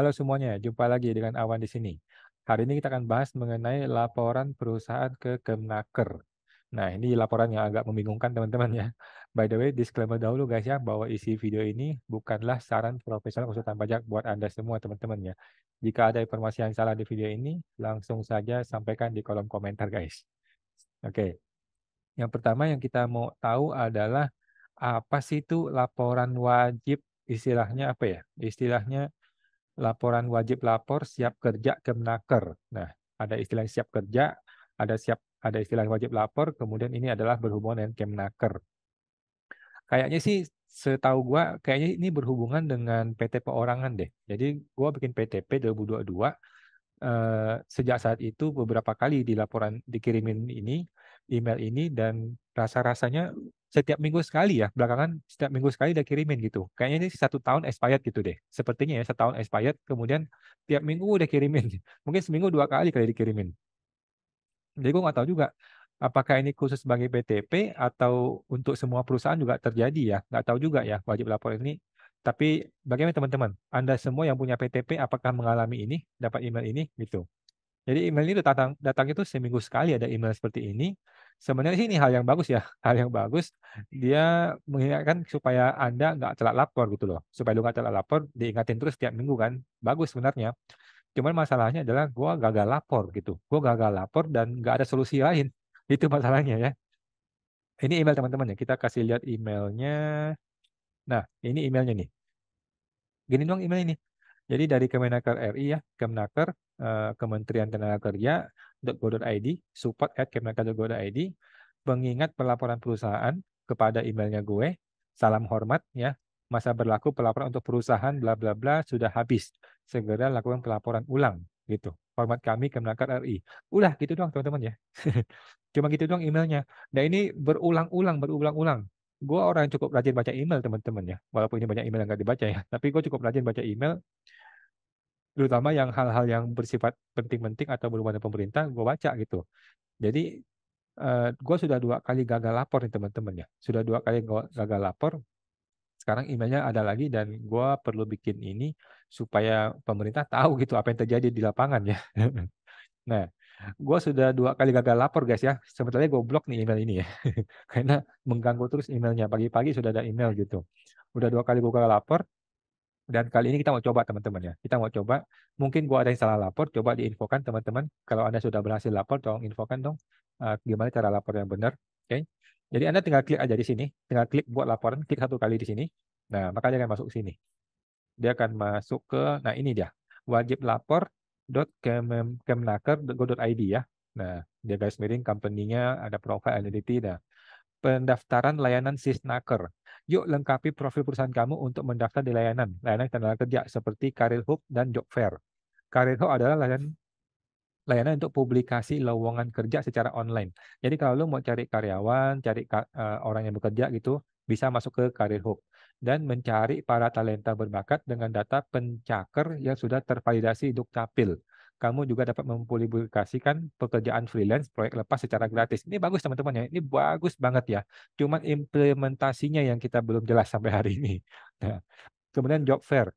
Halo semuanya, jumpa lagi dengan Awan di sini. Hari ini kita akan bahas mengenai laporan perusahaan ke Kemnaker. Nah, ini laporan yang agak membingungkan teman-teman ya. By the way, disclaimer dahulu guys ya, bahwa isi video ini bukanlah saran profesional konsultan pajak buat Anda semua teman-teman ya. Jika ada informasi yang salah di video ini, langsung saja sampaikan di kolom komentar guys. Oke, yang pertama yang kita mau tahu adalah apa sih itu laporan wajib istilahnya apa ya? Istilahnya laporan wajib lapor siap kerja Kemnaker. Nah, ada istilah siap kerja, ada siap ada istilah wajib lapor, kemudian ini adalah berhubungan dengan Kemnaker. Kayaknya sih setahu gua kayaknya ini berhubungan dengan PT perorangan deh. Jadi gua bikin PTP 2022 eh, sejak saat itu beberapa kali di laporan dikirimin ini email ini dan rasa-rasanya setiap minggu sekali ya belakangan setiap minggu sekali udah kirimin gitu kayaknya ini satu tahun expired gitu deh sepertinya ya setahun expired kemudian tiap minggu udah kirimin mungkin seminggu dua kali kali dikirimin jadi gue nggak tahu juga apakah ini khusus sebagai PTP atau untuk semua perusahaan juga terjadi ya nggak tahu juga ya wajib lapor ini tapi bagaimana teman-teman Anda semua yang punya PTP apakah mengalami ini dapat email ini gitu jadi email ini datang datang itu seminggu sekali ada email seperti ini. Sebenarnya sih ini hal yang bagus ya, hal yang bagus. Dia mengingatkan supaya Anda nggak telat lapor gitu loh. Supaya lu nggak telat lapor, diingatin terus setiap minggu kan. Bagus sebenarnya. Cuman masalahnya adalah gue gagal lapor gitu. Gue gagal lapor dan nggak ada solusi lain. Itu masalahnya ya. Ini email teman-teman ya. Kita kasih lihat emailnya. Nah, ini emailnya nih. Gini doang email ini. Jadi dari Kemenaker RI ya, Kemenaker, eh, Kementerian Tenaga Kerja, .go.id, support at kemenaker.go.id, mengingat pelaporan perusahaan kepada emailnya gue, salam hormat ya, masa berlaku pelaporan untuk perusahaan bla bla bla sudah habis, segera lakukan pelaporan ulang gitu. Hormat kami Kemenaker RI. Udah gitu doang teman-teman ya. Cuma gitu doang emailnya. Nah ini berulang-ulang, berulang-ulang gue orang yang cukup rajin baca email teman-teman ya walaupun ini banyak email yang gak dibaca ya tapi gue cukup rajin baca email Terutama yang hal-hal yang bersifat penting-penting atau berhubungan dengan pemerintah, gue baca gitu. Jadi uh, eh, gue sudah dua kali gagal lapor nih teman-teman ya. Sudah dua kali gagal lapor. Sekarang emailnya ada lagi dan gue perlu bikin ini supaya pemerintah tahu gitu apa yang terjadi di lapangan ya. nah, gue sudah dua kali gagal lapor guys ya. Sebetulnya gue blok nih email ini ya. Karena mengganggu terus emailnya. Pagi-pagi sudah ada email gitu. Udah dua kali gue gagal lapor, dan kali ini kita mau coba teman-teman ya. Kita mau coba, mungkin gua ada yang salah lapor, coba diinfokan teman-teman. Kalau Anda sudah berhasil lapor, tolong infokan dong uh, gimana cara lapor yang benar. Oke. Okay? Jadi Anda tinggal klik aja di sini, tinggal klik buat laporan, klik satu kali di sini. Nah, maka dia akan masuk ke sini. Dia akan masuk ke, nah ini dia, wajib lapor .kemnaker.go.id ya. Nah, dia guys miring company-nya ada profile identity. Nah, pendaftaran layanan Sisnaker. Yuk lengkapi profil perusahaan kamu untuk mendaftar di layanan, layanan tenaga kerja seperti Career Hub dan Job Fair. Career Hub adalah layanan layanan untuk publikasi lowongan kerja secara online. Jadi kalau lo mau cari karyawan, cari eh, orang yang bekerja gitu, bisa masuk ke Career Hub dan mencari para talenta berbakat dengan data pencaker yang sudah tervalidasi Dukcapil kamu juga dapat mempublikasikan pekerjaan freelance, proyek lepas secara gratis. Ini bagus teman-teman ya, ini bagus banget ya. Cuman implementasinya yang kita belum jelas sampai hari ini. Nah, kemudian job fair.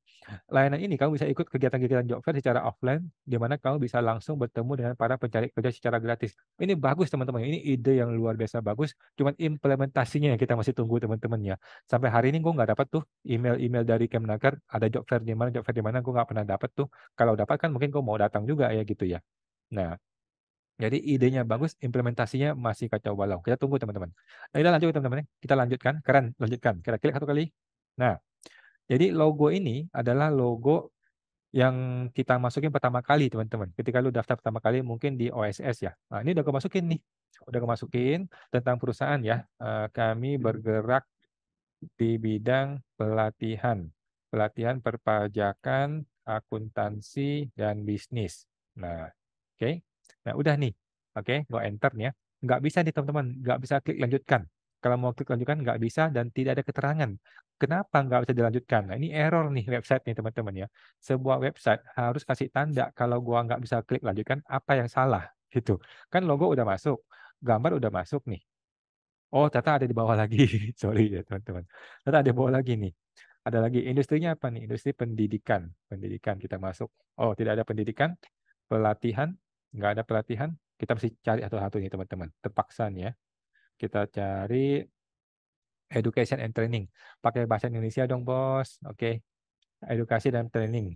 Layanan ini kamu bisa ikut kegiatan-kegiatan job fair secara offline, di mana kamu bisa langsung bertemu dengan para pencari kerja secara gratis. Ini bagus teman-teman, ini ide yang luar biasa bagus, cuman implementasinya yang kita masih tunggu teman-teman ya. Sampai hari ini gue nggak dapat tuh email-email dari Kemnaker, ada job fair di mana, job fair di mana, gue nggak pernah dapat tuh. Kalau dapat kan mungkin gue mau datang juga ya gitu ya. Nah, jadi idenya bagus, implementasinya masih kacau balau. Kita tunggu teman-teman. Nah, kita lanjut teman-teman. Ya. Kita lanjutkan. Keren, lanjutkan. Kita klik satu kali. Nah, jadi logo ini adalah logo yang kita masukin pertama kali teman-teman. Ketika lu daftar pertama kali mungkin di OSS ya. Nah, ini udah kemasukin nih. Udah kemasukin tentang perusahaan ya. Eh, kami hmm. bergerak di bidang pelatihan. Pelatihan perpajakan, akuntansi, dan bisnis. Nah, oke. Okay. Nah, udah nih. Oke, okay, gue enter nih ya. Nggak bisa nih teman-teman. Nggak bisa klik lanjutkan. Kalau mau klik lanjutkan nggak bisa dan tidak ada keterangan. Kenapa nggak bisa dilanjutkan? Nah, ini error nih website nih teman-teman ya. Sebuah website harus kasih tanda kalau gua nggak bisa klik lanjutkan apa yang salah gitu. Kan logo udah masuk, gambar udah masuk nih. Oh, ternyata ada di bawah lagi. Sorry ya teman-teman. Ternyata ada di bawah lagi nih. Ada lagi industrinya apa nih? Industri pendidikan. Pendidikan kita masuk. Oh, tidak ada pendidikan. Pelatihan. Nggak ada pelatihan. Kita mesti cari satu-satu nih teman-teman. Terpaksa nih ya. Kita cari education and training. Pakai bahasa Indonesia dong, Bos. Oke. Okay. Edukasi dan training.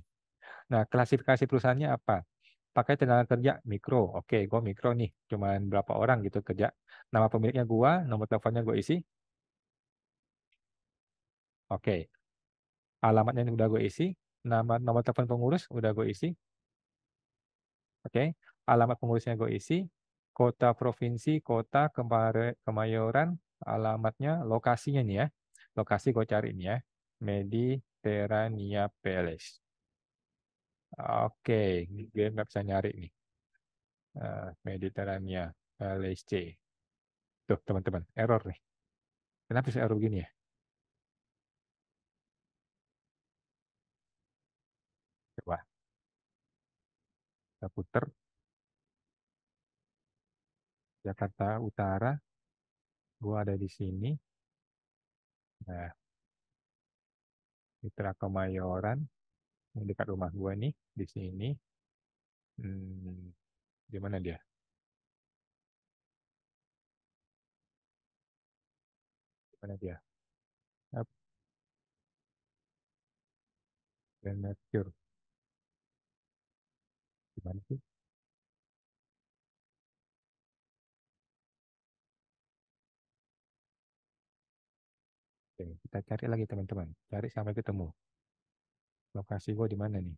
Nah, klasifikasi perusahaannya apa? Pakai tenaga kerja mikro. Oke, okay, gue mikro nih. Cuman berapa orang gitu kerja. Nama pemiliknya gue, nomor teleponnya gue isi. Oke. Okay. Alamatnya ini udah gue isi. Nama nomor telepon pengurus udah gue isi. Oke. Okay. Alamat pengurusnya gue isi. Kota provinsi, kota kemayoran, alamatnya, lokasinya nih ya. Lokasi gue cari ini ya. Mediterania Palace. Oke, okay. gue nggak bisa nyari nih. Eh, Mediterania Palace C. Tuh, teman-teman, error nih. Kenapa bisa error gini ya? Coba. Kita putar. Jakarta Utara, Gua ada di sini. Nah, Mitra Kemayoran yang dekat rumah gua nih di sini. Hmm, di mana dia? Di mana dia? Up. Dan Nature. Di mana sih? Oke, kita cari lagi teman-teman. Cari sampai ketemu. Lokasi gue di mana nih?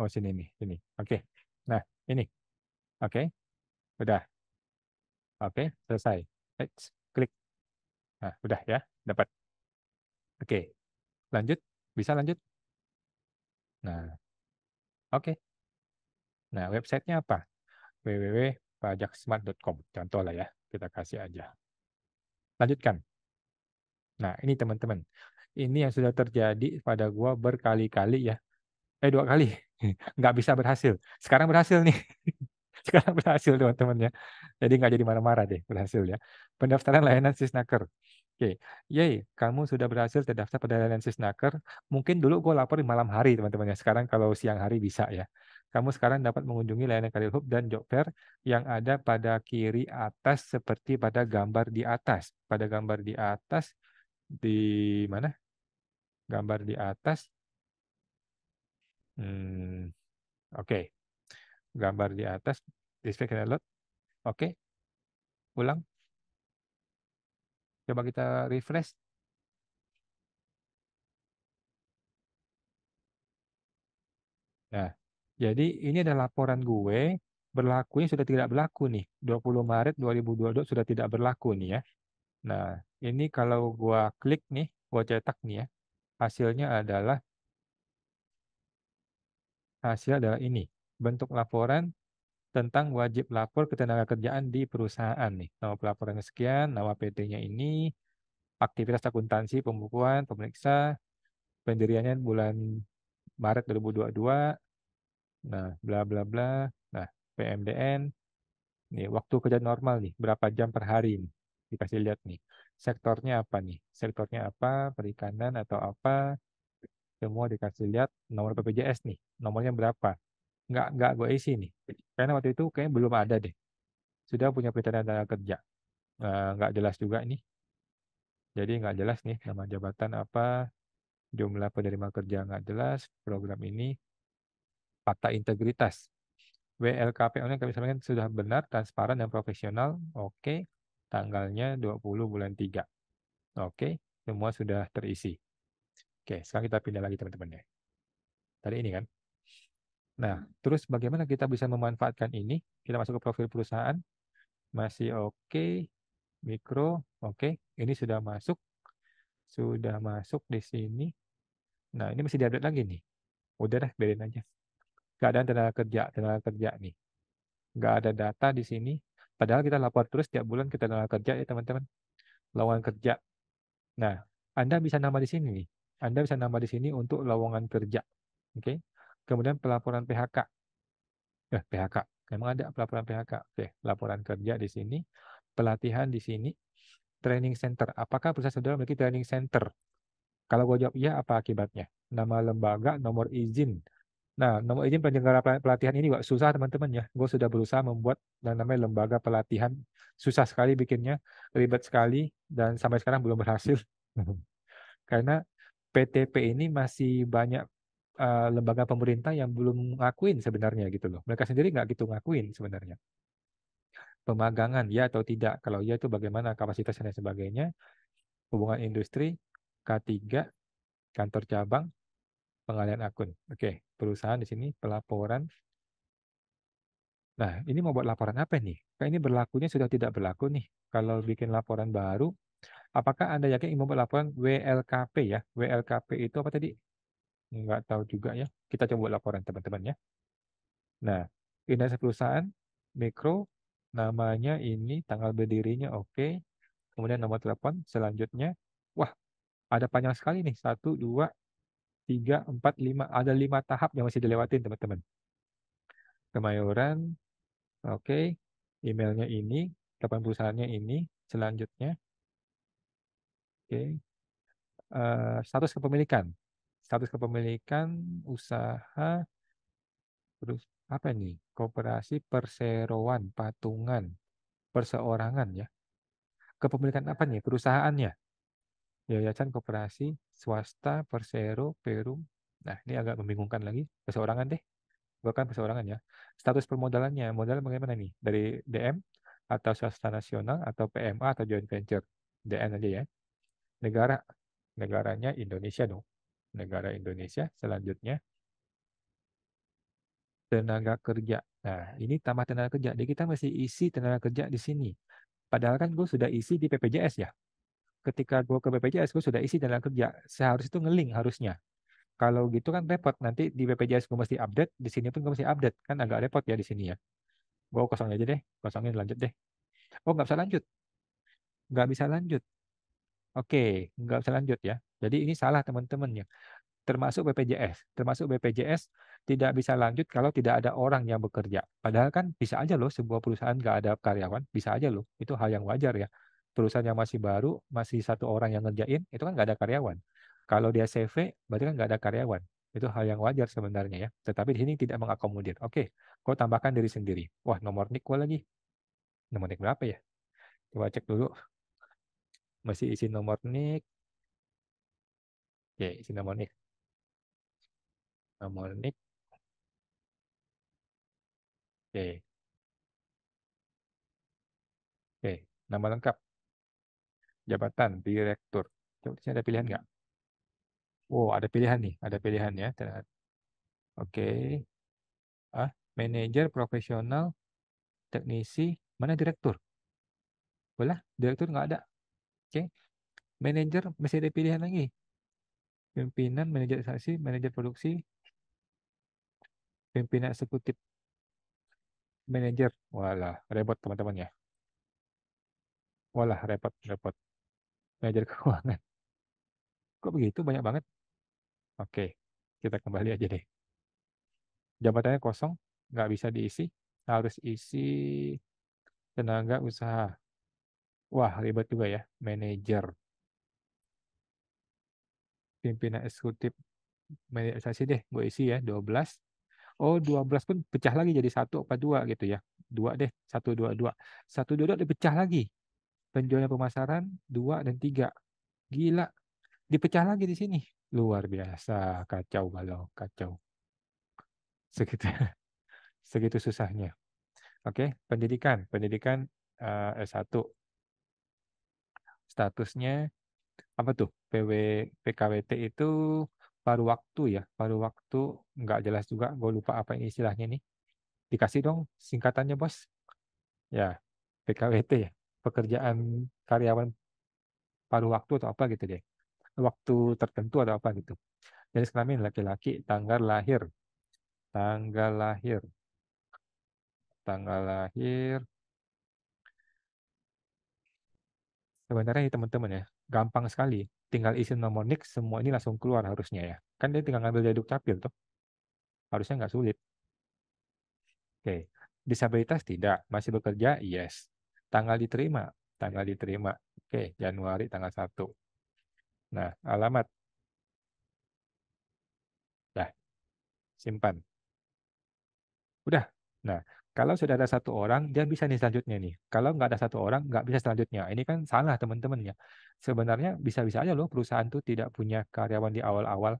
Oh, sini nih. Sini. Oke. Nah, ini. Oke. Udah. Oke, selesai. Let's klik. Nah, udah ya. Dapat. Oke. Lanjut. Bisa lanjut? Nah, oke. Nah, websitenya apa? www.pajaksmart.com. Contoh lah ya, kita kasih aja. Lanjutkan. Nah, ini teman-teman. Ini yang sudah terjadi pada gua berkali-kali ya. Eh, dua kali. Nggak bisa berhasil. Sekarang berhasil nih. Sekarang berhasil teman-teman ya. Jadi nggak jadi marah-marah deh, berhasil ya. Pendaftaran layanan Sisnaker. Oke, okay. yay, kamu sudah berhasil terdaftar pada layanan Sisnaker. Mungkin dulu gue lapor di malam hari, teman-teman ya. Sekarang kalau siang hari bisa ya. Kamu sekarang dapat mengunjungi layanan Karir Hub dan Job Fair yang ada pada kiri atas seperti pada gambar di atas. Pada gambar di atas di mana? Gambar di atas. Hmm, Oke. Okay. Gambar di atas. Display can load. Oke. Okay. Ulang. Coba kita refresh. Nah, jadi ini adalah laporan gue, berlakunya sudah tidak berlaku nih. 20 Maret 2022 sudah tidak berlaku nih ya. Nah, ini kalau gua klik nih, gua cetak nih ya. Hasilnya adalah hasil adalah ini, bentuk laporan tentang wajib lapor ketenaga kerjaan di perusahaan nih. Nama pelaporan sekian, nama PT-nya ini, aktivitas akuntansi, pembukuan, pemeriksa, pendiriannya bulan Maret 2022, Nah, bla bla bla. Nah, PMDN. Nih, waktu kerja normal nih, berapa jam per hari nih? Dikasih lihat nih. Sektornya apa nih? Sektornya apa? Perikanan atau apa? Semua dikasih lihat nomor BPJS nih. Nomornya berapa? Nggak, nggak gue isi nih. Karena waktu itu kayaknya belum ada deh. Sudah punya perintah tenaga kerja. Eh, nggak jelas juga nih. Jadi nggak jelas nih nama jabatan apa, jumlah penerima kerja nggak jelas, program ini fakta integritas. Wlkp online kami sampaikan sudah benar, transparan, dan profesional. Oke, tanggalnya 20 bulan 3. Oke, semua sudah terisi. Oke, sekarang kita pindah lagi teman-teman ya. Tadi ini kan. Nah, terus bagaimana kita bisa memanfaatkan ini? Kita masuk ke profil perusahaan. Masih oke. Mikro, oke. Ini sudah masuk. Sudah masuk di sini. Nah, ini masih diupdate lagi nih. Udah dah, biarin aja keadaan tenaga kerja, tenaga kerja nih. Nggak ada data di sini, padahal kita lapor terus tiap bulan kita tenaga kerja ya teman-teman. Lowongan kerja. Nah, Anda bisa nama di sini nih. Anda bisa nama di sini untuk lowongan kerja. Oke. Okay? Kemudian pelaporan PHK. Eh, PHK. Memang ada pelaporan PHK. Oke, okay. laporan kerja di sini, pelatihan di sini, training center. Apakah perusahaan saudara memiliki training center? Kalau gue jawab iya, apa akibatnya? Nama lembaga, nomor izin, Nah, nomor izin penyelenggara pelatihan ini Wak, susah teman-teman ya. Gue sudah berusaha membuat dan namanya lembaga pelatihan. Susah sekali bikinnya, ribet sekali, dan sampai sekarang belum berhasil. Karena PTP ini masih banyak uh, lembaga pemerintah yang belum ngakuin sebenarnya gitu loh. Mereka sendiri nggak gitu ngakuin sebenarnya. Pemagangan, ya atau tidak. Kalau ya itu bagaimana kapasitasnya dan sebagainya. Hubungan industri, K3, kantor cabang, Pengalian akun. Oke, perusahaan di sini pelaporan. Nah, ini mau buat laporan apa nih? Kayak ini berlakunya sudah tidak berlaku nih. Kalau bikin laporan baru, apakah Anda yakin mau buat laporan WLKP ya? WLKP itu apa tadi? Enggak tahu juga ya. Kita coba buat laporan teman-teman ya. Nah, indeks perusahaan mikro namanya ini tanggal berdirinya oke okay. kemudian nomor telepon selanjutnya wah ada panjang sekali nih satu dua tiga, empat, lima. Ada lima tahap yang masih dilewatin, teman-teman. Kemayoran, oke. Okay. Emailnya ini, kapan perusahaannya ini, selanjutnya. Oke. Okay. Uh, eh, status kepemilikan. Status kepemilikan usaha, terus apa ini? Koperasi perseroan, patungan, perseorangan ya. Kepemilikan apa nih? Perusahaannya. Yayasan Koperasi Swasta Persero Perum. Nah, ini agak membingungkan lagi. Perseorangan deh. Bukan perseorangan ya. Status permodalannya, modal bagaimana nih? Dari DM atau swasta nasional atau PMA atau joint venture? DM aja ya. Negara negaranya Indonesia dong. Negara Indonesia selanjutnya tenaga kerja. Nah, ini tambah tenaga kerja. Jadi kita masih isi tenaga kerja di sini. Padahal kan gue sudah isi di PPJS ya ketika gue ke BPJS gue sudah isi dalam kerja seharusnya itu ngeling harusnya kalau gitu kan repot nanti di BPJS gue mesti update di sini pun gue mesti update kan agak repot ya di sini ya gue kosong aja deh kosongin lanjut deh oh nggak bisa lanjut nggak bisa lanjut oke nggak bisa lanjut ya jadi ini salah teman-teman ya termasuk BPJS termasuk BPJS tidak bisa lanjut kalau tidak ada orang yang bekerja padahal kan bisa aja loh sebuah perusahaan nggak ada karyawan bisa aja loh itu hal yang wajar ya perusahaan yang masih baru, masih satu orang yang ngerjain, itu kan nggak ada karyawan. Kalau dia CV, berarti kan nggak ada karyawan. Itu hal yang wajar sebenarnya ya. Tetapi di sini tidak mengakomodir. Oke, kau tambahkan diri sendiri. Wah, nomor nik gua lagi. Nomor nik berapa ya? Coba cek dulu. Masih isi nomor nik. Oke, isi nomor nik. Nomor nik. Oke. Oke, nama lengkap jabatan direktur. Coba sini ada pilihan nggak? Wow, ada pilihan nih, ada pilihan ya. Oke. Okay. Ah, manajer profesional, teknisi, mana direktur? Boleh, direktur nggak ada. Oke. manager Manajer masih ada pilihan lagi. Pimpinan, manajer saksi, manajer produksi, pimpinan eksekutif, manajer. Walah, repot teman-teman ya. Walah, repot, repot manajer keuangan. Kok begitu banyak banget? Oke, kita kembali aja deh. Jabatannya kosong, nggak bisa diisi, harus isi tenaga usaha. Wah, ribet juga ya, manajer. Pimpinan eksekutif sih deh, gue isi ya, 12. Oh, 12 pun pecah lagi jadi satu apa dua gitu ya. Dua deh, satu dua dua. Satu dua dua dipecah lagi penjualan pemasaran dua dan tiga Gila. Dipecah lagi di sini. Luar biasa, kacau balau, kacau. Segitu segitu susahnya. Oke, pendidikan, pendidikan uh, eh, S1. Statusnya apa tuh? PW PKWT itu baru waktu ya, baru waktu nggak jelas juga, gue lupa apa ini istilahnya nih. Dikasih dong singkatannya bos. Ya, PKWT ya pekerjaan karyawan paruh waktu atau apa gitu deh. Waktu tertentu atau apa gitu. sekarang kelamin laki-laki, tanggal lahir. Tanggal lahir. Tanggal lahir. Sebenarnya teman-teman ya, gampang sekali. Tinggal isi nomor nik, semua ini langsung keluar harusnya ya. Kan dia tinggal ngambil dari dukcapil tuh. Harusnya nggak sulit. Oke, disabilitas tidak, masih bekerja, yes tanggal diterima, iya. tanggal diterima. Oke, Januari tanggal 1. Nah, alamat. Dah. Simpan. Udah. Nah, kalau sudah ada satu orang, dia bisa nih selanjutnya nih. Kalau nggak ada satu orang, nggak bisa selanjutnya. Ini kan salah teman-teman ya. Sebenarnya bisa-bisa aja loh perusahaan tuh tidak punya karyawan di awal-awal.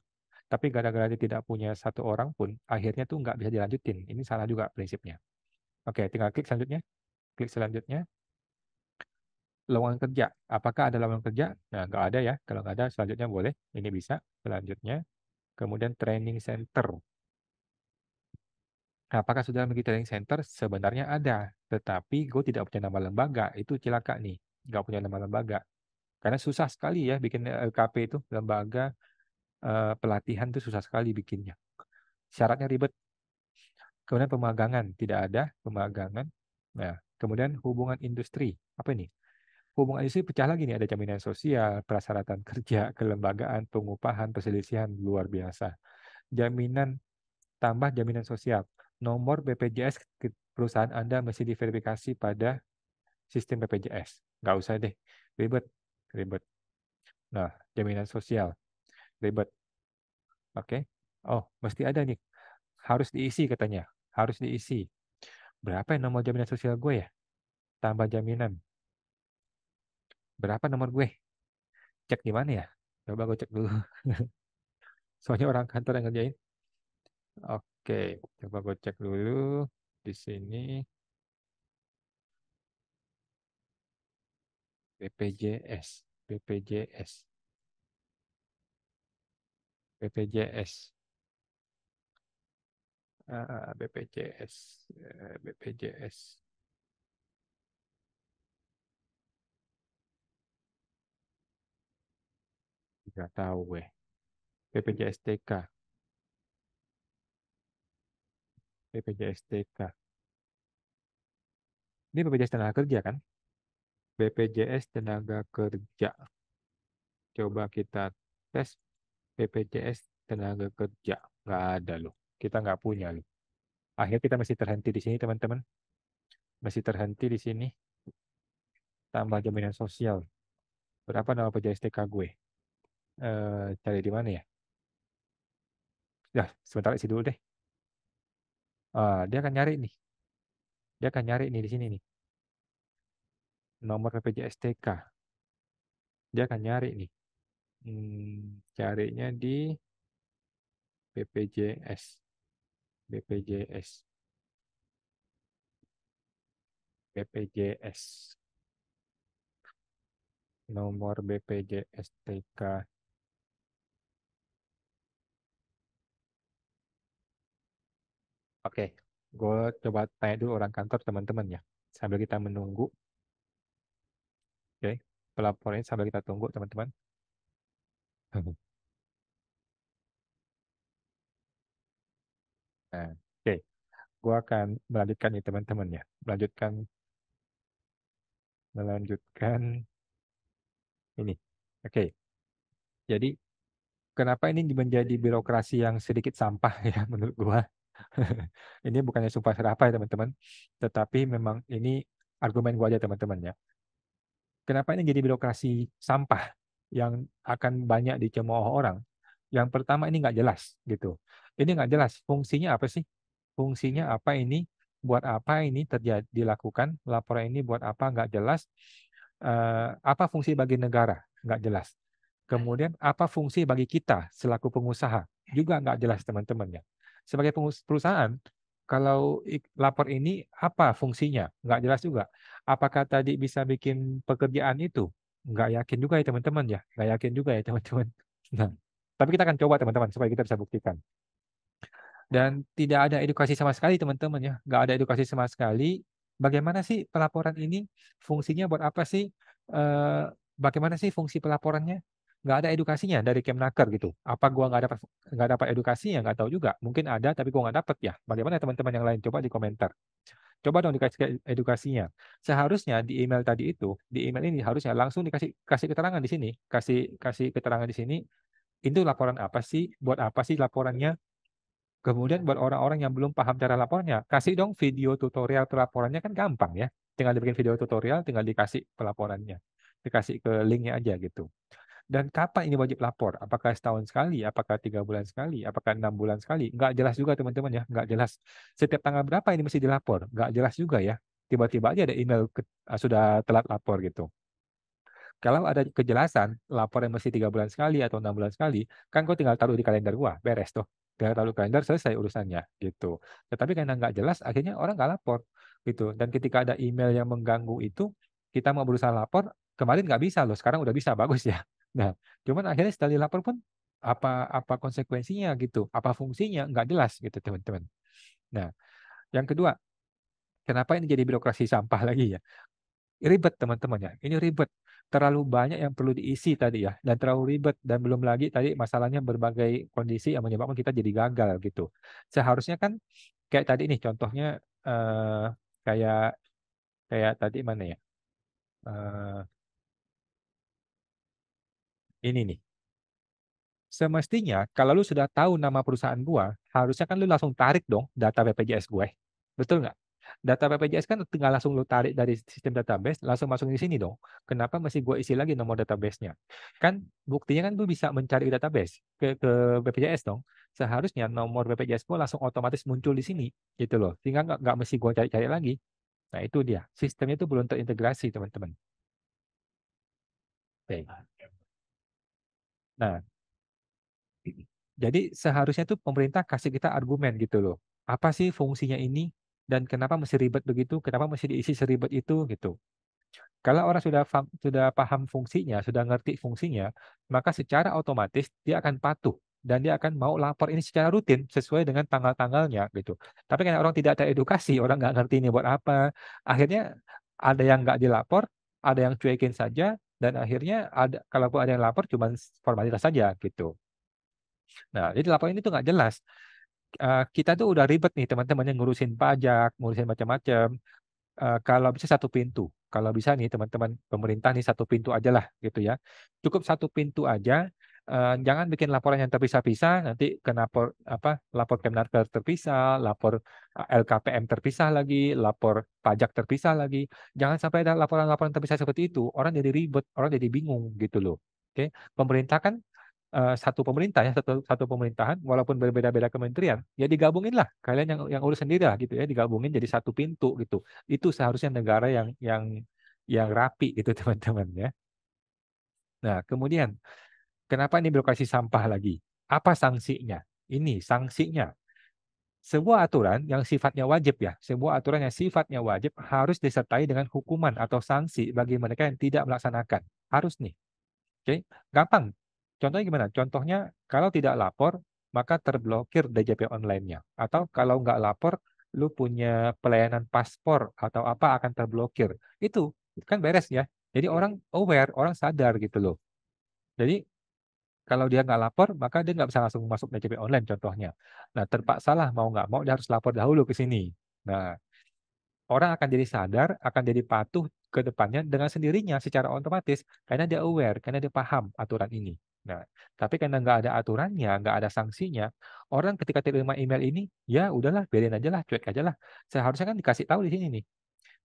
Tapi gara-gara dia tidak punya satu orang pun, akhirnya tuh nggak bisa dilanjutin. Ini salah juga prinsipnya. Oke, tinggal klik selanjutnya. Klik selanjutnya lowongan kerja. Apakah ada lowongan kerja? Nah, nggak ada ya. Kalau nggak ada, selanjutnya boleh. Ini bisa. Selanjutnya, kemudian training center. Apakah sudah memiliki training center? Sebenarnya ada, tetapi gue tidak punya nama lembaga. Itu celaka nih, nggak punya nama lembaga. Karena susah sekali ya bikin eh, LKP itu, lembaga eh, pelatihan itu susah sekali bikinnya. Syaratnya ribet. Kemudian pemagangan, tidak ada pemagangan. Nah, kemudian hubungan industri, apa ini? hubungan istri pecah lagi nih, ada jaminan sosial, persyaratan kerja, kelembagaan, pengupahan, perselisihan, luar biasa. Jaminan tambah jaminan sosial. Nomor BPJS perusahaan Anda mesti diverifikasi pada sistem BPJS. Nggak usah deh, ribet, ribet. Nah, jaminan sosial, ribet. Oke, okay. oh mesti ada nih, harus diisi katanya, harus diisi. Berapa yang nomor jaminan sosial gue ya? Tambah jaminan, berapa nomor gue cek di mana ya coba gue cek dulu soalnya orang kantor yang ngerjain oke coba gue cek dulu di sini BPJS BPJS BPJS ah, BPJS eh, BPJS Gak tahu gue. BPJS TK. BPJS TK. Ini BPJS tenaga kerja kan? BPJS tenaga kerja. Coba kita tes BPJS tenaga kerja. Nggak ada loh. Kita nggak punya loh. Akhirnya kita masih terhenti di sini teman-teman. Masih terhenti di sini. Tambah jaminan sosial. Berapa nama BPJS TK gue? Eh, cari di mana ya? ya, sebentar isi dulu deh. Eh, dia akan nyari nih. Dia akan nyari nih di sini nih. Nomor BPJS TK. Dia akan nyari nih. Hmm, carinya di BPJS. BPJS. BPJS. Nomor BPJS TK. Oke, gue coba tanya dulu orang kantor teman-teman ya, sambil kita menunggu. Oke, pelaporannya sambil kita tunggu teman-teman. Nah, oke, gue akan melanjutkan nih teman-teman ya, melanjutkan, melanjutkan ini. Oke, jadi kenapa ini menjadi birokrasi yang sedikit sampah ya menurut gue? ini bukannya sumpah serapah ya teman-teman, tetapi memang ini argumen gua aja teman-teman ya. Kenapa ini jadi birokrasi sampah yang akan banyak dicemooh orang? Yang pertama ini nggak jelas gitu. Ini nggak jelas fungsinya apa sih? Fungsinya apa ini? Buat apa ini terjadi dilakukan? Laporan ini buat apa? Nggak jelas. Uh, apa fungsi bagi negara? Nggak jelas. Kemudian apa fungsi bagi kita selaku pengusaha? Juga nggak jelas teman-teman ya sebagai perusahaan kalau lapor ini apa fungsinya? Nggak jelas juga. Apakah tadi bisa bikin pekerjaan itu? Nggak yakin juga ya teman-teman ya. Nggak yakin juga ya teman-teman. Nah, tapi kita akan coba teman-teman supaya kita bisa buktikan. Dan tidak ada edukasi sama sekali teman-teman ya. Nggak ada edukasi sama sekali. Bagaimana sih pelaporan ini? Fungsinya buat apa sih? Eh, bagaimana sih fungsi pelaporannya? nggak ada edukasinya dari Kemnaker gitu. Apa gua nggak dapat nggak dapat edukasinya nggak tahu juga. Mungkin ada tapi gua nggak dapat ya. Bagaimana teman-teman yang lain coba di komentar. Coba dong dikasih edukasinya. Seharusnya di email tadi itu, di email ini harusnya langsung dikasih kasih keterangan di sini, kasih kasih keterangan di sini. Itu laporan apa sih? Buat apa sih laporannya? Kemudian buat orang-orang yang belum paham cara laporannya, kasih dong video tutorial pelaporannya kan gampang ya. Tinggal dibikin video tutorial, tinggal dikasih pelaporannya. Dikasih ke linknya aja gitu. Dan kapan ini wajib lapor? Apakah setahun sekali? Apakah tiga bulan sekali? Apakah enam bulan sekali? Enggak jelas juga teman-teman ya, enggak jelas. Setiap tanggal berapa ini mesti dilapor? Enggak jelas juga ya. Tiba-tiba aja ada email ke, ah, sudah telat lapor gitu. Kalau ada kejelasan, lapor yang mesti tiga bulan sekali atau enam bulan sekali, kan kau tinggal taruh di kalender gua, beres tuh. Tinggal taruh kalender, selesai urusannya gitu. Tetapi karena enggak jelas, akhirnya orang nggak lapor gitu. Dan ketika ada email yang mengganggu itu, kita mau berusaha lapor, kemarin nggak bisa loh, sekarang udah bisa, bagus ya. Nah, cuman akhirnya setelah dilapor pun apa apa konsekuensinya gitu, apa fungsinya nggak jelas gitu teman-teman. Nah, yang kedua, kenapa ini jadi birokrasi sampah lagi ya? Ribet teman-teman ya, ini ribet. Terlalu banyak yang perlu diisi tadi ya, dan terlalu ribet dan belum lagi tadi masalahnya berbagai kondisi yang menyebabkan kita jadi gagal gitu. Seharusnya kan kayak tadi nih contohnya eh, kayak kayak tadi mana ya? Eh, ini nih. Semestinya kalau lu sudah tahu nama perusahaan gua, harusnya kan lu langsung tarik dong data BPJS gue. Ya. Betul nggak? Data BPJS kan tinggal langsung lu tarik dari sistem database, langsung masuk di sini dong. Kenapa mesti gua isi lagi nomor databasenya? Kan buktinya kan lu bisa mencari database ke, ke BPJS dong. Seharusnya nomor BPJS gue langsung otomatis muncul di sini, gitu loh. Sehingga nggak, mesti gua cari-cari lagi. Nah itu dia, sistemnya itu belum terintegrasi teman-teman. Oke. -teman. Okay. Nah, jadi seharusnya tuh pemerintah kasih kita argumen gitu loh. Apa sih fungsinya ini dan kenapa mesti ribet begitu? Kenapa mesti diisi seribet itu gitu? Kalau orang sudah sudah paham fungsinya, sudah ngerti fungsinya, maka secara otomatis dia akan patuh dan dia akan mau lapor ini secara rutin sesuai dengan tanggal-tanggalnya gitu. Tapi karena orang tidak teredukasi, orang nggak ngerti ini buat apa, akhirnya ada yang nggak dilapor, ada yang cuekin saja, dan akhirnya ada kalaupun ada yang lapor cuma formalitas saja gitu. Nah, jadi laporan tuh nggak jelas. Eh, kita tuh udah ribet nih teman-teman yang ngurusin pajak, ngurusin macam-macam. Eh, kalau bisa satu pintu, kalau bisa nih teman-teman pemerintah nih satu pintu aja lah gitu ya. Cukup satu pintu aja Eh, jangan bikin laporan yang terpisah-pisah nanti kena lapor apa lapor Kemnaker terpisah lapor eh, LKPM terpisah lagi lapor pajak terpisah lagi jangan sampai ada laporan-laporan terpisah seperti itu orang jadi ribet orang jadi bingung gitu loh oke okay? pemerintah kan eh, satu pemerintah ya satu satu pemerintahan walaupun berbeda-beda kementerian ya digabungin lah kalian yang yang urus sendiri lah gitu ya digabungin jadi satu pintu gitu itu seharusnya negara yang yang yang rapi gitu teman-teman ya nah kemudian Kenapa ini birokrasi sampah lagi? Apa sanksinya? Ini sanksinya. Sebuah aturan yang sifatnya wajib ya, sebuah aturan yang sifatnya wajib harus disertai dengan hukuman atau sanksi bagi mereka yang tidak melaksanakan. Harus nih. Oke, gampang. Contohnya gimana? Contohnya kalau tidak lapor, maka terblokir DJP online-nya. Atau kalau nggak lapor, lu punya pelayanan paspor atau apa akan terblokir. Itu kan beres ya. Jadi orang aware, orang sadar gitu loh. Jadi kalau dia nggak lapor, maka dia nggak bisa langsung masuk DCP online contohnya. Nah, terpaksalah mau nggak mau dia harus lapor dahulu ke sini. Nah, orang akan jadi sadar, akan jadi patuh ke depannya dengan sendirinya secara otomatis karena dia aware, karena dia paham aturan ini. Nah, tapi karena nggak ada aturannya, nggak ada sanksinya, orang ketika terima email ini, ya udahlah, biarin aja lah, cuek aja lah. Seharusnya kan dikasih tahu di sini nih.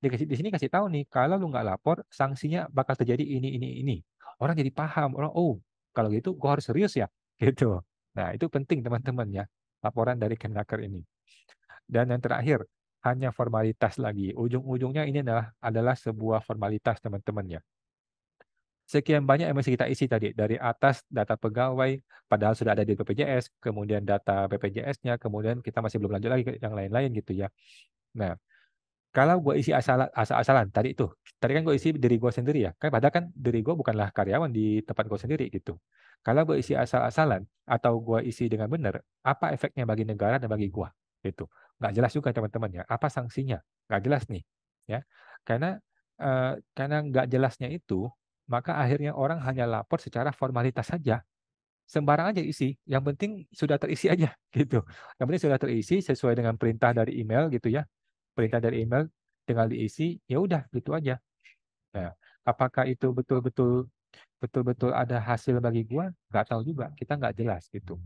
Dikasih, di sini kasih tahu nih, kalau lu nggak lapor, sanksinya bakal terjadi ini, ini, ini. Orang jadi paham, orang, oh, kalau gitu gue harus serius ya gitu nah itu penting teman-teman ya laporan dari Kemenaker ini dan yang terakhir hanya formalitas lagi ujung-ujungnya ini adalah adalah sebuah formalitas teman-teman ya sekian banyak yang masih kita isi tadi dari atas data pegawai padahal sudah ada di BPJS kemudian data BPJS-nya kemudian kita masih belum lanjut lagi ke yang lain-lain gitu ya nah kalau gue isi asal asal-asalan tadi itu tadi kan gue isi diri gue sendiri ya kan padahal kan diri gue bukanlah karyawan di tempat gue sendiri gitu kalau gue isi asal-asalan atau gue isi dengan benar apa efeknya bagi negara dan bagi gue Itu nggak jelas juga teman-teman ya apa sanksinya nggak jelas nih ya karena uh, karena nggak jelasnya itu maka akhirnya orang hanya lapor secara formalitas saja sembarang aja isi. Yang penting sudah terisi aja gitu. Yang penting sudah terisi sesuai dengan perintah dari email gitu ya perintah dari email tinggal diisi, ya udah gitu aja. Nah, apakah itu betul-betul betul-betul ada hasil bagi gua? Nggak tahu juga, kita nggak jelas gitu.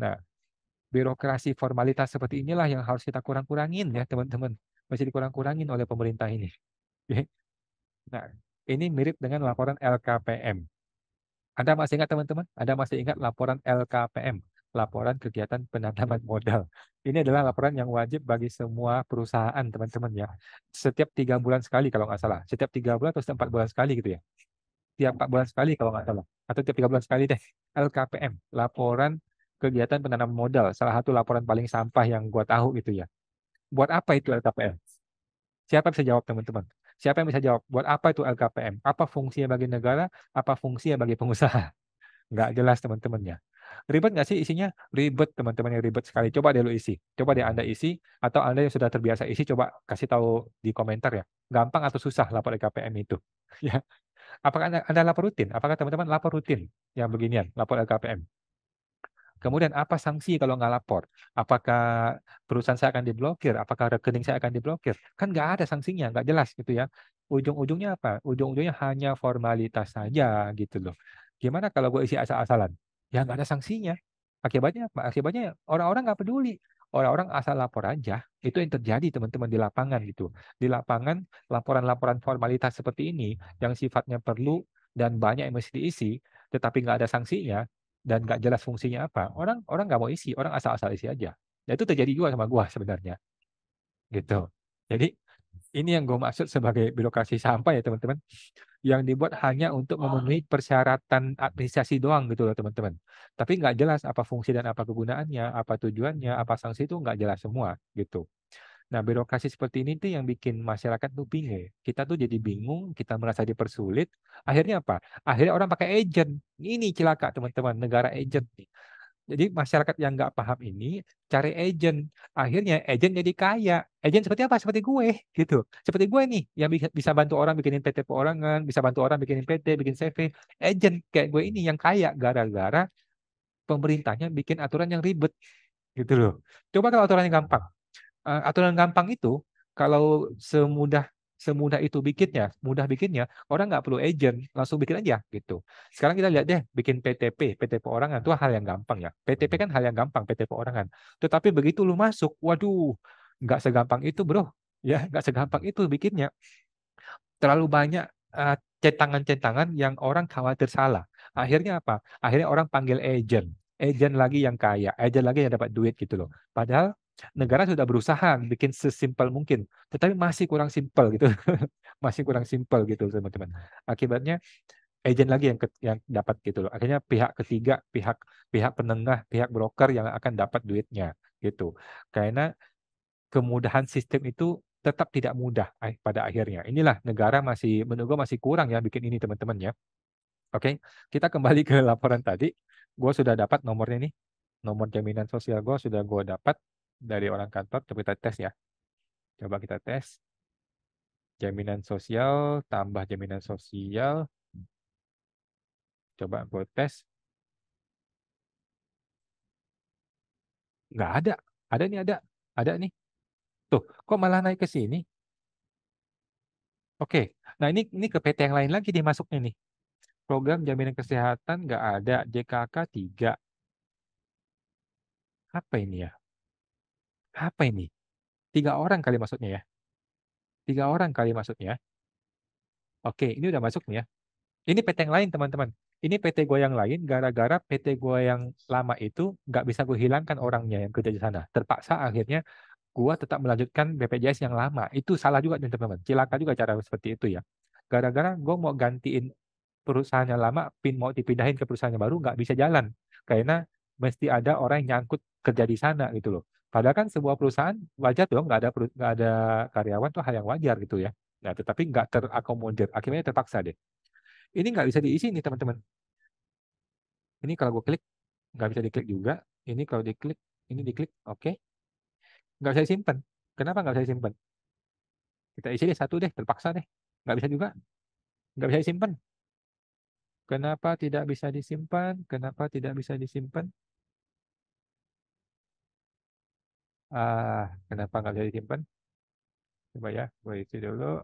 Nah, birokrasi formalitas seperti inilah yang harus kita kurang-kurangin ya teman-teman. Masih dikurang-kurangin oleh pemerintah ini. Nah, ini mirip dengan laporan LKPM. Anda masih ingat teman-teman? Anda masih ingat laporan LKPM? laporan kegiatan penanaman modal. Ini adalah laporan yang wajib bagi semua perusahaan, teman-teman ya. Setiap tiga bulan sekali kalau nggak salah. Setiap tiga bulan atau setiap empat bulan sekali gitu ya. Setiap empat bulan sekali kalau nggak salah. Atau tiap tiga bulan sekali deh. LKPM, laporan kegiatan penanaman modal. Salah satu laporan paling sampah yang gua tahu gitu ya. Buat apa itu LKPM? Siapa bisa jawab teman-teman? Siapa yang bisa jawab? Buat apa itu LKPM? Apa fungsinya bagi negara? Apa fungsinya bagi pengusaha? Nggak jelas teman teman ya. Ribet nggak sih isinya? Ribet teman-teman yang ribet sekali. Coba deh lu isi. Coba deh Anda isi atau Anda yang sudah terbiasa isi coba kasih tahu di komentar ya. Gampang atau susah lapor LKPM itu? ya. Apakah Anda, Anda lapor rutin? Apakah teman-teman lapor rutin yang beginian, lapor LKPM? Kemudian apa sanksi kalau nggak lapor? Apakah perusahaan saya akan diblokir? Apakah rekening saya akan diblokir? Kan nggak ada sanksinya, nggak jelas gitu ya. Ujung-ujungnya apa? Ujung-ujungnya hanya formalitas saja gitu loh. Gimana kalau gue isi asal-asalan? ya nggak ada sanksinya. Akibatnya apa? Akibatnya orang-orang nggak peduli. Orang-orang asal lapor aja. Itu yang terjadi teman-teman di lapangan gitu. Di lapangan laporan-laporan formalitas seperti ini yang sifatnya perlu dan banyak yang mesti diisi, tetapi nggak ada sanksinya dan nggak jelas fungsinya apa. Orang orang nggak mau isi, orang asal-asal isi aja. Dan nah, itu terjadi juga sama gua sebenarnya. Gitu. Jadi ini yang gue maksud sebagai birokrasi sampah ya teman-teman. Yang dibuat hanya untuk memenuhi ah. persyaratan administrasi doang gitu loh teman-teman. Tapi nggak jelas apa fungsi dan apa kegunaannya, apa tujuannya, apa sanksi itu nggak jelas semua gitu. Nah birokrasi seperti ini tuh yang bikin masyarakat tuh bingung. Kita tuh jadi bingung, kita merasa dipersulit. Akhirnya apa? Akhirnya orang pakai agent. Ini celaka teman-teman, negara agent jadi masyarakat yang nggak paham ini cari agent, akhirnya agent jadi kaya. Agent seperti apa? Seperti gue gitu. Seperti gue nih yang bisa bantu orang bikinin PT perorangan, bisa bantu orang bikinin PT, bikin CV. Agent kayak gue ini yang kaya gara-gara pemerintahnya bikin aturan yang ribet gitu loh. Coba kalau aturannya gampang. Uh, aturan gampang itu kalau semudah semudah itu bikinnya, mudah bikinnya, orang nggak perlu agent, langsung bikin aja gitu. Sekarang kita lihat deh, bikin PTP, PTP perorangan itu hal yang gampang ya. PTP hmm. kan hal yang gampang, PTP perorangan. Tetapi begitu lu masuk, waduh, nggak segampang itu bro, ya nggak segampang itu bikinnya. Terlalu banyak uh, cetangan-cetangan yang orang khawatir salah. Akhirnya apa? Akhirnya orang panggil agent, agent lagi yang kaya, agent lagi yang dapat duit gitu loh. Padahal negara sudah berusaha bikin sesimpel mungkin, tetapi masih kurang simpel gitu, masih kurang simpel gitu teman-teman. Akibatnya agent lagi yang ke, yang dapat gitu loh. Akhirnya pihak ketiga, pihak pihak penengah, pihak broker yang akan dapat duitnya gitu. Karena kemudahan sistem itu tetap tidak mudah eh, pada akhirnya. Inilah negara masih menunggu masih kurang ya bikin ini teman-teman ya. Oke, kita kembali ke laporan tadi. Gue sudah dapat nomornya nih. Nomor jaminan sosial gue sudah gue dapat dari orang kantor, coba kita tes ya. Coba kita tes. Jaminan sosial, tambah jaminan sosial. Coba gue tes. Nggak ada. Ada nih, ada. Ada nih. Tuh, kok malah naik ke sini? Oke, nah ini ini ke PT yang lain lagi dia masuk nih. Program jaminan kesehatan nggak ada, JKK 3. Apa ini ya? Apa ini? tiga orang kali maksudnya ya? tiga orang kali maksudnya. Oke, ini udah masuk nih ya. Ini PT yang lain teman-teman. Ini PT gue yang lain gara-gara PT gue yang lama itu nggak bisa gue hilangkan orangnya yang kerja di sana. Terpaksa akhirnya gue tetap melanjutkan BPJS yang lama. Itu salah juga teman-teman. Cilaka juga cara seperti itu ya. Gara-gara gue mau gantiin perusahaan yang lama, pin mau dipindahin ke perusahaan yang baru nggak bisa jalan. Karena mesti ada orang yang nyangkut kerja di sana gitu loh. Padahal kan sebuah perusahaan wajar dong nggak ada nggak ada karyawan tuh hal yang wajar gitu ya. Nah, tetapi nggak terakomodir, akhirnya terpaksa deh. Ini nggak bisa diisi nih teman-teman. Ini kalau gue klik nggak bisa diklik juga. Ini kalau diklik, ini diklik, oke. Okay. Nggak bisa disimpan. Kenapa nggak bisa disimpan? Kita isi deh satu deh, terpaksa deh. Nggak bisa juga. Nggak bisa disimpan. Kenapa tidak bisa disimpan? Kenapa tidak bisa disimpan? ah kenapa nggak bisa disimpan coba ya gue isi dulu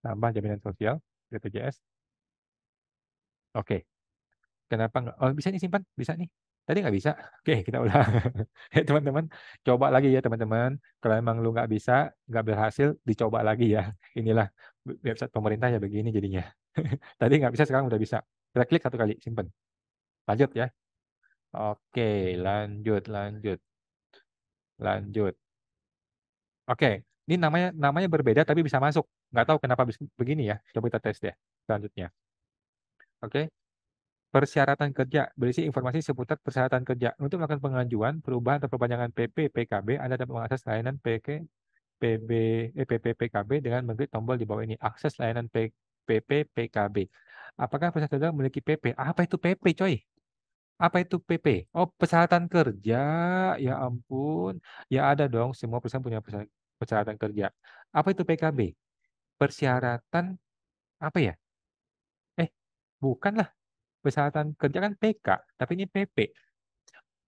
tambah jaminan sosial BPJS oke kenapa nggak oh bisa nih simpan bisa nih tadi nggak bisa oke kita ulang ya teman-teman coba lagi ya teman-teman kalau emang lu nggak bisa nggak berhasil dicoba lagi ya inilah website pemerintah ya begini jadinya tadi nggak bisa sekarang udah bisa kita klik satu kali simpan lanjut ya Oke, lanjut, lanjut, lanjut. Oke, ini namanya namanya berbeda tapi bisa masuk. Nggak tahu kenapa begini ya. Coba kita tes deh selanjutnya. Oke, persyaratan kerja berisi informasi seputar persyaratan kerja. Untuk melakukan pengajuan, perubahan atau perpanjangan PP, PKB, Anda dapat mengakses layanan PK, PB, eh, PP, PKB dengan mengklik tombol di bawah ini. Akses layanan PP, PKB. Apakah peserta memiliki PP? Apa itu PP, coy? Apa itu PP? Oh, persyaratan kerja. Ya ampun. Ya ada dong, semua perusahaan punya persyaratan kerja. Apa itu PKB? Persyaratan apa ya? Eh, bukanlah. Persyaratan kerja kan PK, tapi ini PP.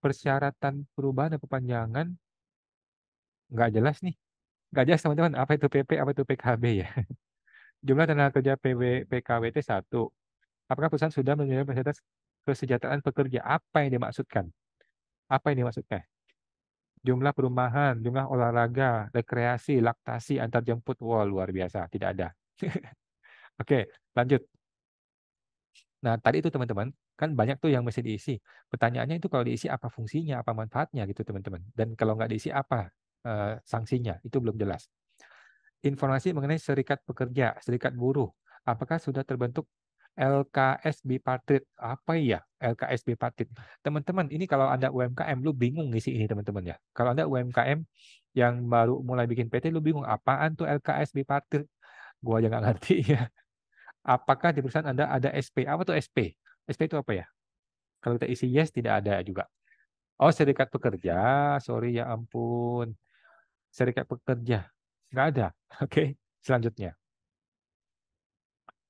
Persyaratan perubahan dan perpanjangan nggak jelas nih. Nggak jelas teman-teman, apa itu PP, apa itu PKB ya. Jumlah tenaga kerja PW, PKWT 1. Apakah perusahaan sudah menyediakan persyaratan kesejahteraan pekerja. Apa yang dimaksudkan? Apa yang dimaksudkan? Jumlah perumahan, jumlah olahraga, rekreasi, laktasi, antar jemput. Wah, wow, luar biasa. Tidak ada. Oke, lanjut. Nah, tadi itu teman-teman, kan banyak tuh yang mesti diisi. Pertanyaannya itu kalau diisi apa fungsinya, apa manfaatnya gitu teman-teman. Dan kalau nggak diisi apa eh, sanksinya, itu belum jelas. Informasi mengenai serikat pekerja, serikat buruh. Apakah sudah terbentuk LKS bipartit. Apa ya LKS bipartit? Teman-teman, ini kalau Anda UMKM, lu bingung ngisi ini teman-teman ya. Kalau Anda UMKM yang baru mulai bikin PT, lu bingung apaan tuh LKS bipartit? Gua aja nggak ngerti ya. Apakah di perusahaan Anda ada SP? Apa tuh SP? SP itu apa ya? Kalau kita isi yes, tidak ada juga. Oh, serikat pekerja. Sorry ya ampun. Serikat pekerja. Nggak ada. Oke, okay. selanjutnya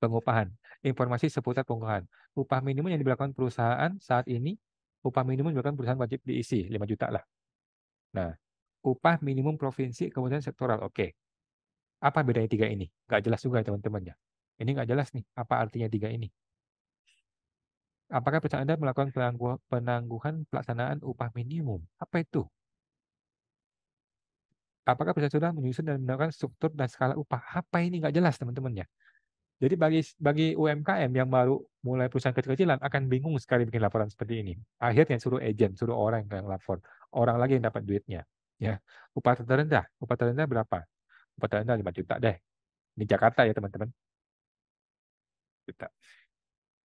pengupahan informasi seputar pengunggahan. Upah minimum yang diberlakukan perusahaan saat ini, upah minimum yang diberlakukan perusahaan wajib diisi 5 juta lah. Nah, upah minimum provinsi kemudian sektoral. Oke. Apa bedanya tiga ini? Gak jelas juga teman-teman ya. Ini gak jelas nih, apa artinya tiga ini. Apakah perusahaan Anda melakukan penangguhan pelaksanaan upah minimum? Apa itu? Apakah perusahaan sudah menyusun dan menggunakan struktur dan skala upah? Apa ini nggak jelas teman-teman ya? Jadi bagi bagi UMKM yang baru mulai perusahaan kecil-kecilan akan bingung sekali bikin laporan seperti ini. Akhirnya suruh agent, suruh orang yang lapor, orang lagi yang dapat duitnya. Ya, upah terendah, upah terendah berapa? Upah terendah lima juta deh. Di Jakarta ya teman-teman. Juta.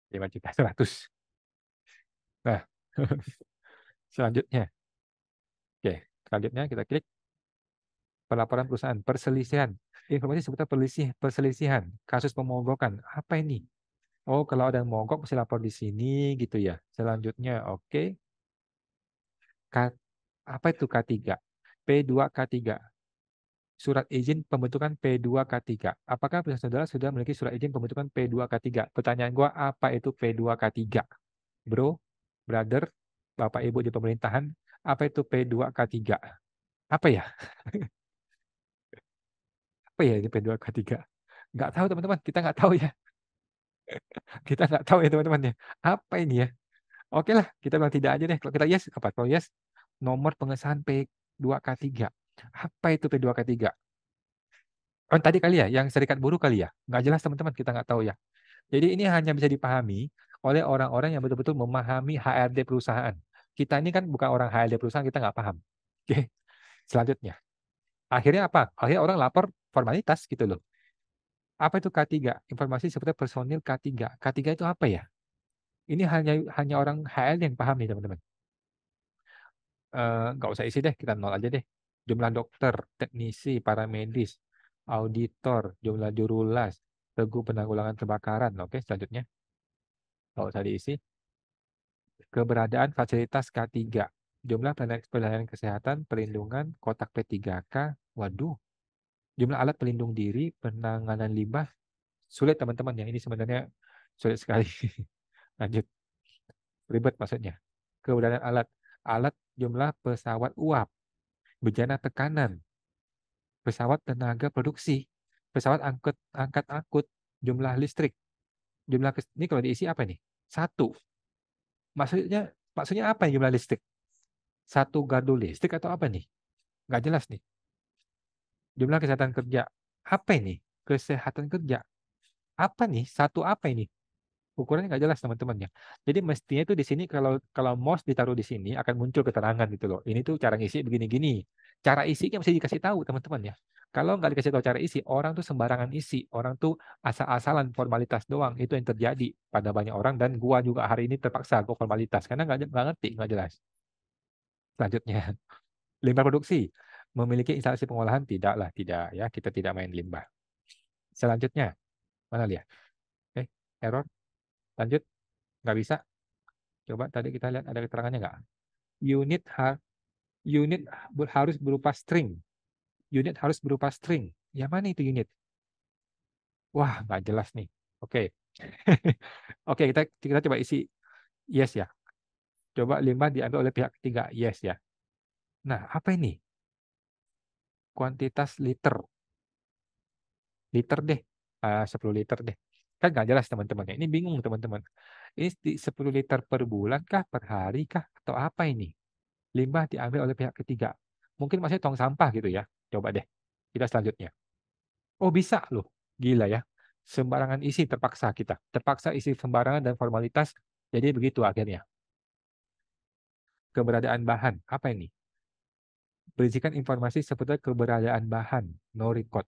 5 juta seratus. Nah, selanjutnya. Oke, selanjutnya kita klik pelaporan perusahaan, perselisihan, informasi seputar perselisih, perselisihan, kasus pemogokan, apa ini? Oh, kalau ada yang mogok mesti lapor di sini gitu ya. Selanjutnya, oke. Okay. apa itu K3? P2K3. Surat izin pembentukan P2K3. Apakah saudara sudah memiliki surat izin pembentukan P2K3? Pertanyaan gua apa itu P2K3? Bro, brother, Bapak Ibu di pemerintahan, apa itu P2K3? Apa ya? apa ya ini P2K3? Nggak tahu teman-teman, kita nggak tahu ya. kita nggak tahu ya teman-teman ya. Apa ini ya? Oke lah, kita bilang tidak aja deh. Kalau kita yes, apa? Kalau yes, nomor pengesahan P2K3. Apa itu P2K3? Oh, tadi kali ya, yang serikat buruh kali ya. Nggak jelas teman-teman, kita nggak tahu ya. Jadi ini hanya bisa dipahami oleh orang-orang yang betul-betul memahami HRD perusahaan. Kita ini kan bukan orang HRD perusahaan, kita nggak paham. Oke, selanjutnya. Akhirnya apa? Akhirnya orang lapor formalitas gitu loh. Apa itu K3? Informasi seperti personil K3. K3 itu apa ya? Ini hanya hanya orang HL yang paham nih teman-teman. Eh, nggak usah isi deh, kita nol aja deh. Jumlah dokter, teknisi, para medis, auditor, jumlah jurulas, regu penanggulangan kebakaran. Oke, selanjutnya. Nggak usah diisi. Keberadaan fasilitas K3 jumlah pelayanan kesehatan, perlindungan, kotak P3K. Waduh, jumlah alat pelindung diri penanganan limbah sulit teman-teman ya. Ini sebenarnya sulit sekali. Lanjut. Ribet maksudnya. Keberadaan alat. Alat jumlah pesawat uap. Bejana tekanan. Pesawat tenaga produksi. Pesawat angkut, angkat angkut. Jumlah listrik. Jumlah ini kalau diisi apa nih? Satu. Maksudnya maksudnya apa jumlah listrik? Satu gardu listrik atau apa nih? Nggak jelas nih jumlah kesehatan kerja. Apa ini? Kesehatan kerja. Apa nih? Satu apa ini? Ukurannya nggak jelas teman-teman ya. Jadi mestinya itu di sini kalau kalau mouse ditaruh di sini akan muncul keterangan gitu loh. Ini tuh cara ngisi begini-gini. Cara isinya mesti dikasih tahu teman-teman ya. Kalau nggak dikasih tahu cara isi, orang tuh sembarangan isi, orang tuh asal-asalan formalitas doang. Itu yang terjadi pada banyak orang dan gua juga hari ini terpaksa gua formalitas karena nggak ngerti, nggak jelas. Selanjutnya, limbah produksi memiliki instalasi pengolahan? Tidaklah, tidak ya. Kita tidak main limbah. Selanjutnya, mana lihat? eh error. Lanjut, nggak bisa. Coba tadi kita lihat ada keterangannya nggak? Unit har unit harus berupa string. Unit harus berupa string. ya mana itu unit? Wah, nggak jelas nih. Oke, okay. oke okay, kita kita coba isi yes ya. Coba limbah diambil oleh pihak ketiga yes ya. Nah, apa ini? kuantitas liter. Liter deh, eh, uh, 10 liter deh. Kan nggak jelas teman-teman Ini bingung teman-teman. Ini 10 liter per bulan kah, per hari kah, atau apa ini? Limbah diambil oleh pihak ketiga. Mungkin maksudnya tong sampah gitu ya. Coba deh. Kita selanjutnya. Oh bisa loh. Gila ya. Sembarangan isi terpaksa kita. Terpaksa isi sembarangan dan formalitas. Jadi begitu akhirnya. Keberadaan bahan. Apa ini? berisikan informasi seputar keberadaan bahan, no record.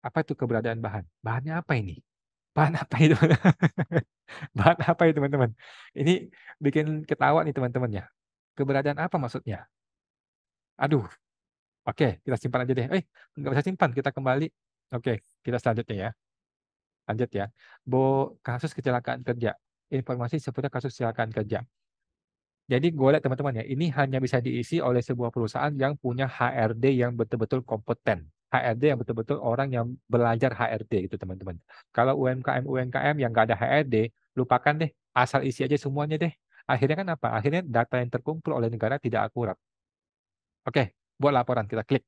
Apa itu keberadaan bahan? Bahannya apa ini? Bahan apa itu? bahan apa itu, teman-teman? Ini bikin ketawa nih teman-teman ya. Keberadaan apa maksudnya? Aduh, Oke, kita simpan aja deh. Eh, nggak bisa simpan, kita kembali. Oke, kita selanjutnya ya. Lanjut ya. Bo, kasus kecelakaan kerja. Informasi seputar kasus kecelakaan kerja. Jadi gue lihat teman-teman ya, ini hanya bisa diisi oleh sebuah perusahaan yang punya HRD yang betul-betul kompeten. HRD yang betul-betul orang yang belajar HRD gitu teman-teman. Kalau UMKM-UMKM yang nggak ada HRD, lupakan deh, asal isi aja semuanya deh. Akhirnya kan apa? Akhirnya data yang terkumpul oleh negara tidak akurat. Oke, buat laporan kita klik.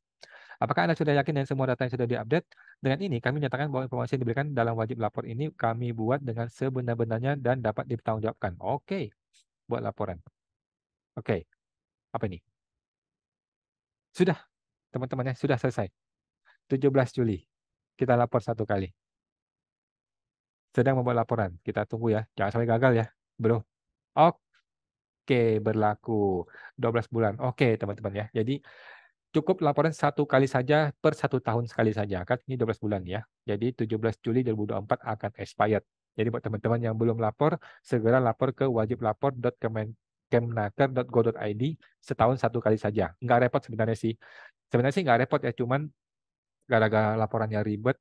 Apakah Anda sudah yakin dengan semua data yang sudah diupdate? Dengan ini, kami nyatakan bahwa informasi yang diberikan dalam wajib lapor ini kami buat dengan sebenar-benarnya dan dapat dipertanggungjawabkan. Oke, buat laporan. Oke, apa ini? Sudah, teman-temannya sudah selesai. 17 Juli kita lapor satu kali. Sedang membuat laporan. Kita tunggu ya, jangan sampai gagal ya, bro. Oke, berlaku 12 bulan. Oke, teman-teman ya. Jadi cukup laporan satu kali saja per satu tahun sekali saja. Kan ini 12 bulan ya. Jadi 17 Juli 2024 akan expired. Jadi buat teman-teman yang belum lapor, segera lapor ke wajiblapor.kemen kemnaker.go.id setahun satu kali saja. Nggak repot sebenarnya sih. Sebenarnya sih nggak repot ya, cuman gara-gara laporannya ribet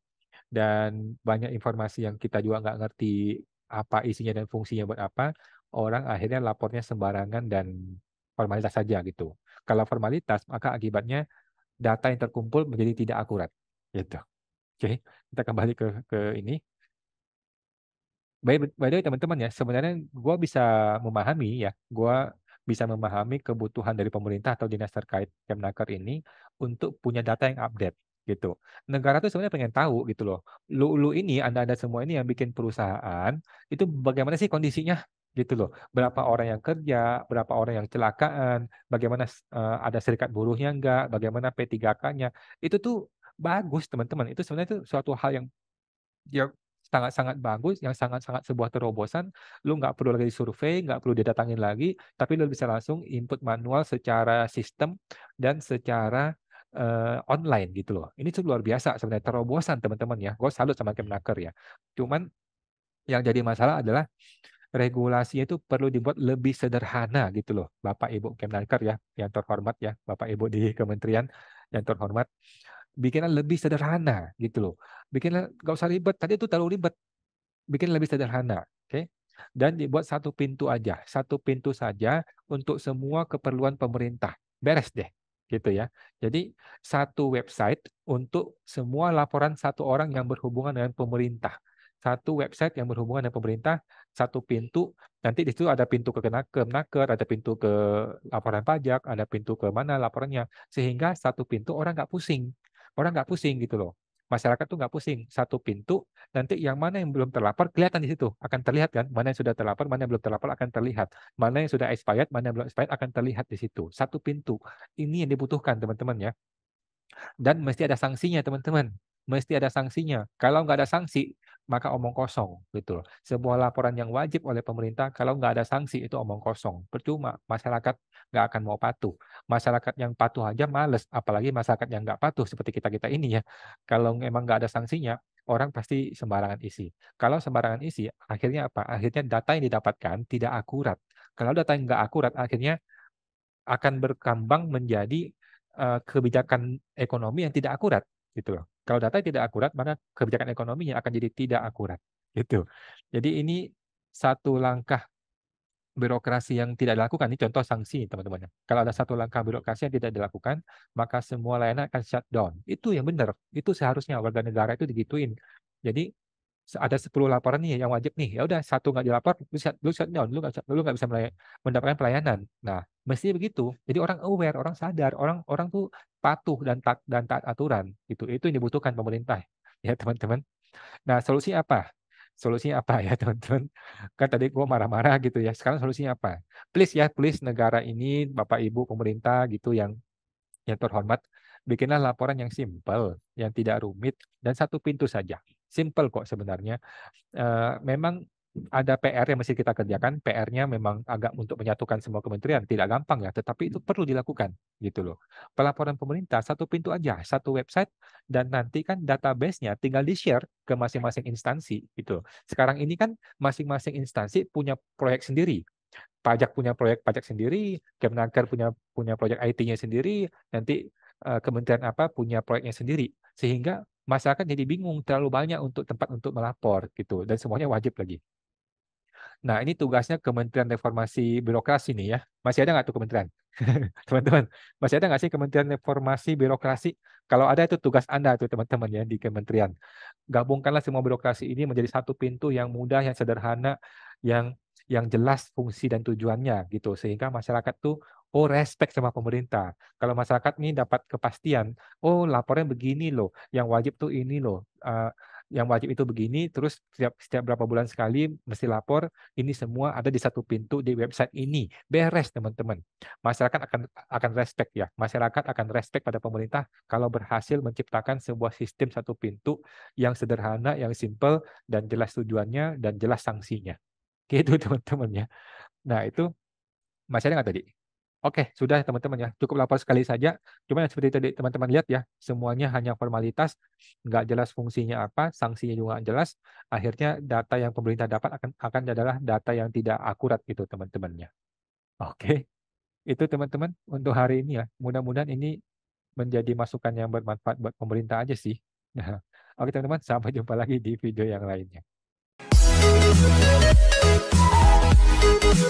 dan banyak informasi yang kita juga nggak ngerti apa isinya dan fungsinya buat apa, orang akhirnya lapornya sembarangan dan formalitas saja gitu. Kalau formalitas, maka akibatnya data yang terkumpul menjadi tidak akurat. Gitu. Oke, kita kembali ke, ke ini by, by the way teman-teman ya, sebenarnya gue bisa memahami ya, gue bisa memahami kebutuhan dari pemerintah atau dinas terkait Kemnaker ini untuk punya data yang update gitu. Negara tuh sebenarnya pengen tahu gitu loh. Lu lu ini Anda-anda semua ini yang bikin perusahaan itu bagaimana sih kondisinya gitu loh. Berapa orang yang kerja, berapa orang yang celakaan, bagaimana uh, ada serikat buruhnya enggak, bagaimana P3K-nya. Itu tuh bagus teman-teman. Itu sebenarnya itu suatu hal yang ya sangat-sangat bagus, yang sangat-sangat sebuah terobosan, lu nggak perlu lagi survei, nggak perlu didatangin lagi, tapi lu bisa langsung input manual secara sistem dan secara uh, online gitu loh. Ini tuh luar biasa sebenarnya terobosan teman-teman ya. Gue salut sama iya. Kemnaker ya. Cuman yang jadi masalah adalah regulasinya itu perlu dibuat lebih sederhana gitu loh, Bapak Ibu Kemnaker ya, yang terhormat ya, Bapak Ibu di Kementerian yang terhormat bikinlah lebih sederhana gitu loh. Bikinlah gak usah ribet. Tadi itu terlalu ribet. Bikin lebih sederhana, oke? Okay? Dan dibuat satu pintu aja, satu pintu saja untuk semua keperluan pemerintah. Beres deh, gitu ya. Jadi satu website untuk semua laporan satu orang yang berhubungan dengan pemerintah satu website yang berhubungan dengan pemerintah, satu pintu. Nanti di situ ada pintu ke kenaker, ada pintu ke laporan pajak, ada pintu ke mana laporannya, sehingga satu pintu orang nggak pusing orang nggak pusing gitu loh. Masyarakat tuh nggak pusing. Satu pintu, nanti yang mana yang belum terlapor kelihatan di situ. Akan terlihat kan, mana yang sudah terlapor, mana yang belum terlapor akan terlihat. Mana yang sudah expired, mana yang belum expired akan terlihat di situ. Satu pintu. Ini yang dibutuhkan teman-teman ya. Dan mesti ada sanksinya teman-teman mesti ada sanksinya. Kalau nggak ada sanksi, maka omong kosong gitu loh. Sebuah laporan yang wajib oleh pemerintah kalau nggak ada sanksi itu omong kosong. Percuma masyarakat nggak akan mau patuh. Masyarakat yang patuh aja males, apalagi masyarakat yang nggak patuh seperti kita kita ini ya. Kalau emang nggak ada sanksinya, orang pasti sembarangan isi. Kalau sembarangan isi, akhirnya apa? Akhirnya data yang didapatkan tidak akurat. Kalau data yang nggak akurat, akhirnya akan berkembang menjadi eh, kebijakan ekonomi yang tidak akurat gitu loh. Kalau data tidak akurat, maka kebijakan ekonominya akan jadi tidak akurat. Gitu. Jadi ini satu langkah birokrasi yang tidak dilakukan. Ini contoh sanksi, teman-teman. Kalau ada satu langkah birokrasi yang tidak dilakukan, maka semua layanan akan shutdown. Itu yang benar. Itu seharusnya warga negara itu digituin. Jadi ada 10 laporan nih yang wajib nih ya udah satu nggak dilapor lu shut, lu lu nggak lu nggak bisa mendapatkan pelayanan nah mesti begitu jadi orang aware orang sadar orang orang tuh patuh dan tak dan taat aturan itu itu yang dibutuhkan pemerintah ya teman-teman nah solusi apa solusinya apa ya teman-teman kan tadi gua marah-marah gitu ya sekarang solusinya apa please ya please negara ini bapak ibu pemerintah gitu yang yang terhormat bikinlah laporan yang simpel yang tidak rumit dan satu pintu saja Simple kok sebenarnya. Eh, memang ada PR yang mesti kita kerjakan. PR-nya memang agak untuk menyatukan semua kementerian tidak gampang ya, tetapi itu perlu dilakukan gitu loh. Pelaporan pemerintah satu pintu aja, satu website dan nanti kan database-nya tinggal di-share ke masing-masing instansi gitu. Sekarang ini kan masing-masing instansi punya proyek sendiri. Pajak punya proyek pajak sendiri, Kemenaker punya punya proyek IT-nya sendiri, nanti eh, kementerian apa punya proyeknya sendiri sehingga masyarakat jadi bingung terlalu banyak untuk tempat untuk melapor gitu dan semuanya wajib lagi. Nah, ini tugasnya Kementerian Reformasi Birokrasi nih ya. Masih ada nggak tuh kementerian? teman-teman, masih ada nggak sih Kementerian Reformasi Birokrasi? Kalau ada itu tugas Anda tuh teman-teman ya di kementerian. Gabungkanlah semua birokrasi ini menjadi satu pintu yang mudah, yang sederhana, yang yang jelas fungsi dan tujuannya gitu sehingga masyarakat tuh oh respect sama pemerintah. Kalau masyarakat ini dapat kepastian, oh laporan begini loh, yang wajib tuh ini loh, uh, yang wajib itu begini, terus setiap setiap berapa bulan sekali mesti lapor, ini semua ada di satu pintu di website ini, beres teman-teman. Masyarakat akan akan respect ya, masyarakat akan respect pada pemerintah kalau berhasil menciptakan sebuah sistem satu pintu yang sederhana, yang simple dan jelas tujuannya dan jelas sanksinya. Gitu teman-teman ya. Nah itu masih ada nggak tadi? Oke, sudah teman-teman ya. Cukup lapor sekali saja. Cuma yang seperti tadi teman-teman lihat ya, semuanya hanya formalitas, nggak jelas fungsinya apa, sanksinya juga nggak jelas. Akhirnya data yang pemerintah dapat akan akan adalah data yang tidak akurat gitu teman-temannya. Oke, itu teman-teman untuk hari ini ya. Mudah-mudahan ini menjadi masukan yang bermanfaat buat pemerintah aja sih. Nah, oke teman-teman, sampai jumpa lagi di video yang lainnya. Música